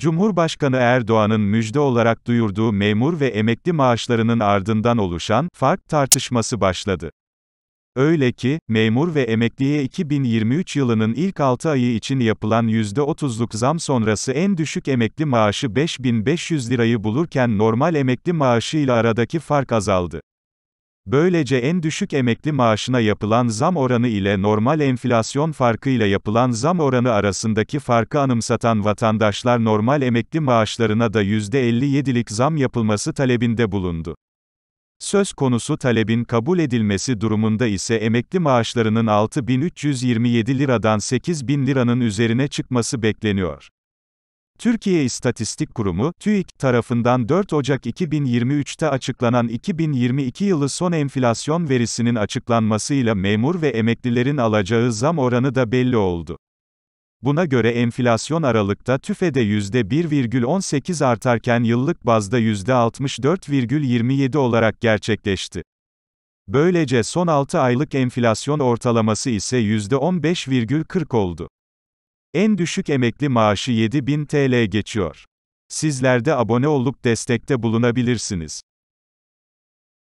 Cumhurbaşkanı Erdoğan'ın müjde olarak duyurduğu memur ve emekli maaşlarının ardından oluşan fark tartışması başladı. Öyle ki, memur ve emekliye 2023 yılının ilk 6 ayı için yapılan %30'luk zam sonrası en düşük emekli maaşı 5500 lirayı bulurken normal emekli maaşı ile aradaki fark azaldı. Böylece en düşük emekli maaşına yapılan zam oranı ile normal enflasyon farkıyla yapılan zam oranı arasındaki farkı anımsatan vatandaşlar normal emekli maaşlarına da %57'lik zam yapılması talebinde bulundu. Söz konusu talebin kabul edilmesi durumunda ise emekli maaşlarının 6327 liradan 8000 liranın üzerine çıkması bekleniyor. Türkiye İstatistik Kurumu, TÜİK, tarafından 4 Ocak 2023'te açıklanan 2022 yılı son enflasyon verisinin açıklanmasıyla memur ve emeklilerin alacağı zam oranı da belli oldu. Buna göre enflasyon Aralık'ta TÜFE'de %1,18 artarken yıllık bazda %64,27 olarak gerçekleşti. Böylece son 6 aylık enflasyon ortalaması ise %15,40 oldu. En düşük emekli maaşı 7000 TL geçiyor. Sizler de abone olup destekte bulunabilirsiniz.